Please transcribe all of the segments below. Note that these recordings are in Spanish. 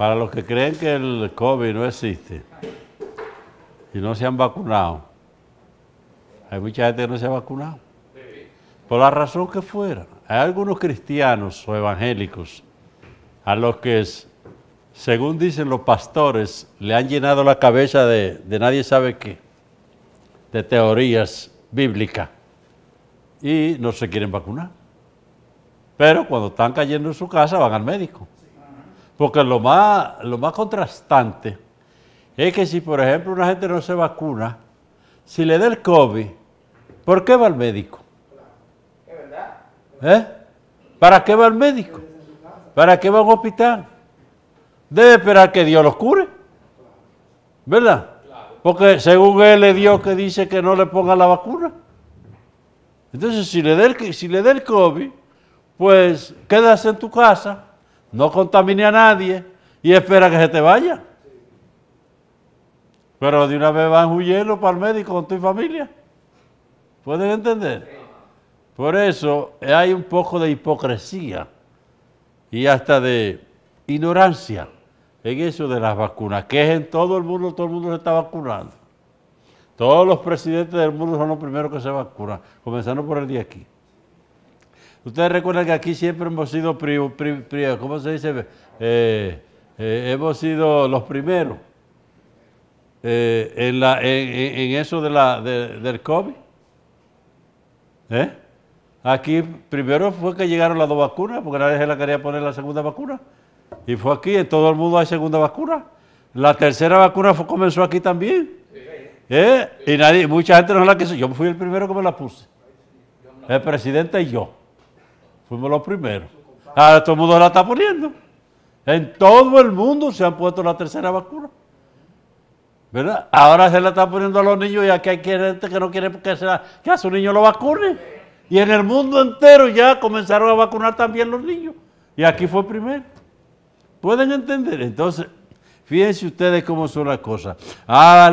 Para los que creen que el COVID no existe y no se han vacunado, hay mucha gente que no se ha vacunado. Por la razón que fuera. Hay algunos cristianos o evangélicos a los que, según dicen los pastores, le han llenado la cabeza de, de nadie sabe qué, de teorías bíblicas, y no se quieren vacunar. Pero cuando están cayendo en su casa van al médico. Porque lo más, lo más contrastante es que si, por ejemplo, una gente no se vacuna, si le da el COVID, ¿por qué va al médico? ¿Eh? ¿Para qué va al médico? ¿Para qué va a un hospital? Debe esperar que Dios los cure. ¿Verdad? Porque según él es Dios que dice que no le ponga la vacuna. Entonces, si le da el, si le da el COVID, pues quédase en tu casa no contamine a nadie y espera que se te vaya. Pero de una vez van huyendo para el médico con tu familia. ¿Pueden entender? Por eso hay un poco de hipocresía y hasta de ignorancia en eso de las vacunas, que es en todo el mundo, todo el mundo se está vacunando. Todos los presidentes del mundo son los primeros que se vacunan, comenzando por el día aquí. Ustedes recuerdan que aquí siempre hemos sido, ¿cómo se dice? Eh, eh, hemos sido los primeros eh, en, eso de la, del COVID. Aquí primero fue que llegaron las dos vacunas, porque nadie se la quería poner la segunda vacuna. Y fue aquí, en todo el mundo hay segunda vacuna. La tercera vacuna comenzó aquí también. Y nadie, mucha gente no la quiso. Yo fui el primero que me la puse. El presidente y yo. Fuimos los primeros. Ahora todo el mundo la está poniendo. En todo el mundo se han puesto la tercera vacuna. ¿Verdad? Ahora se la está poniendo a los niños y aquí hay gente que no quiere que, sea, que a su niño lo vacune. Y en el mundo entero ya comenzaron a vacunar también los niños. Y aquí fue primero. ¿Pueden entender? Entonces, fíjense ustedes cómo son las cosas. A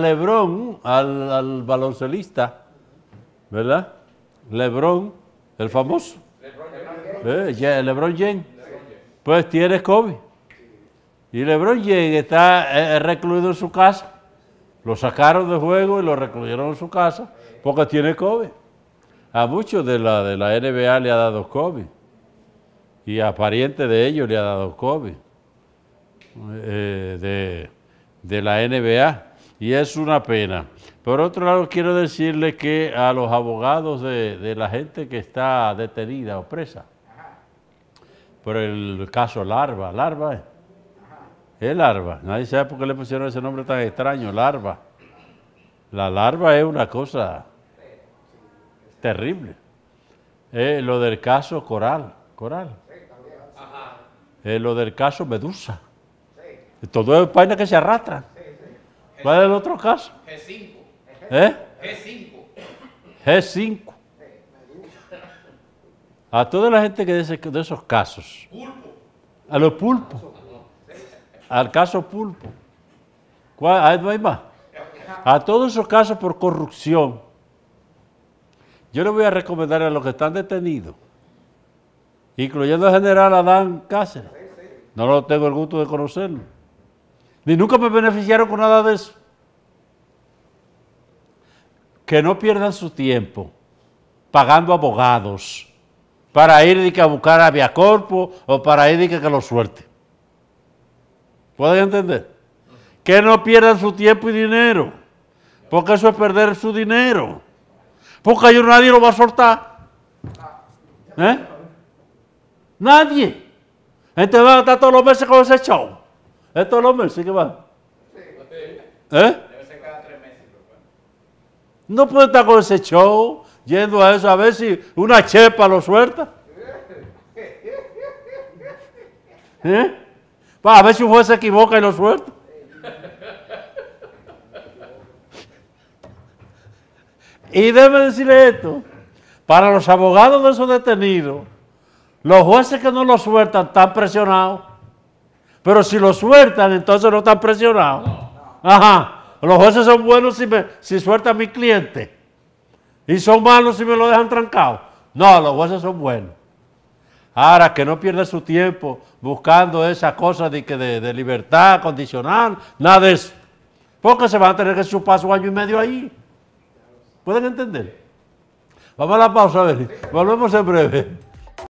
Lebrón, al baloncelista, ¿verdad? Lebrón, el famoso ¿Eh? LeBron James. Pues tiene COVID. Y LeBron James está eh, eh, recluido en su casa. Lo sacaron de juego y lo recluyeron en su casa porque tiene COVID. A muchos de la, de la NBA le ha dado COVID. Y a parientes de ellos le ha dado COVID. de, la NBA. Y es una pena. Por otro lado, quiero decirle que a los abogados de la gente que está detenida o presa, por el caso Larva. Larva es larva. Nadie sabe por qué le pusieron ese nombre tan extraño, larva. La larva es una cosa terrible. lo del caso coral, coral. lo del caso medusa. Todo es páginas que se arrastra. ¿Cuál es el otro caso? G5. ¿Eh? G5. G5. A toda la gente que dice de esos casos. A los pulpos. Al caso pulpo. ¿Cuál, ah, más? A todos esos casos por corrupción. Yo le voy a recomendar a los que están detenidos, incluyendo al general Adán Cáceres. No lo tengo el gusto de conocerlo. Ni nunca me beneficiaron con nada de eso. Que no pierdan su tiempo pagando abogados para ir que a buscar a Viacorpo o para ir que, que lo suelte. ¿Pueden entender? Que no pierdan su tiempo y dinero, porque eso es perder su dinero. Porque yo nadie lo va a soltar. ¿Eh? Nadie. Entonces van a estar todos los meses con ese show. Es ¿Eh? los meses que van. ¿Eh? No pueden estar con ese show yendo a eso a ver si una chepa lo suelta. ¿Eh? A ver si un juez se equivoca y lo suelta. Y debe decirle esto, para los abogados de esos detenidos, los jueces que no lo sueltan están presionados. Pero si lo sueltan, entonces no están presionados. Ajá. Los jueces son buenos si, si sueltan a mi cliente y son malos si me lo dejan trancado. No, los jueces son buenos. Ahora que no pierda su tiempo buscando esas cosas de, de, libertad condicional, nada de eso. Porque se van a tener que chupar paso año y medio ahí. ¿Pueden entender? Vamos a la pausa, a ver. Volvemos en breve.